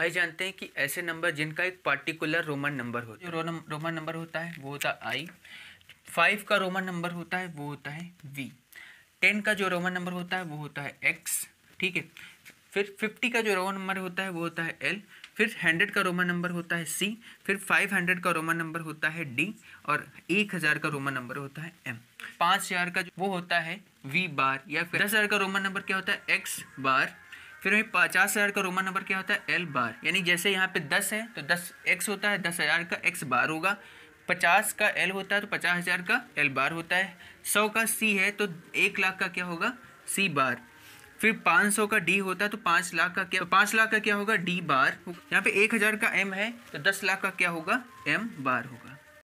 आइए जानते हैं कि ऐसे नंबर जिनका एक पार्टिकुलर रोमन नंबर होता है जो रोमन नंबर होता है वो होता है आई फाइव का रोमन नंबर होता है वो होता है वी टेन का जो रोमन नंबर होता है वो होता है एक्स ठीक है फिर फिफ्टी का जो रोमन नंबर होता है वो होता है एल फिर हंड्रेड का रोमन नंबर होता है सी फिर फाइव हंड्रेड का रोमन नंबर होता है डी और एक हज़ार का रोमन नंबर होता है एम पाँच हज़ार का वो होता है वी बार या फिर दस हज़ार का रोमन नंबर क्या होता है एक्स बार फिर वहीं पचास हज़ार का रोमन नंबर क्या होता है एल बार यानी जैसे यहाँ पे दस है तो दस एक्स होता है दस हज़ार का एक्स बार होगा पचास का एल होता है तो पचास हज़ार का एल बार होता है सौ का सी है तो एक लाख का क्या होगा सी बार फिर पाँच सौ का डी होता है तो पाँच लाख का क्या पाँच लाख का क्या होगा डी बार यहाँ पे एक हज़ार का एम है तो दस लाख का क्या होगा एम बार होगा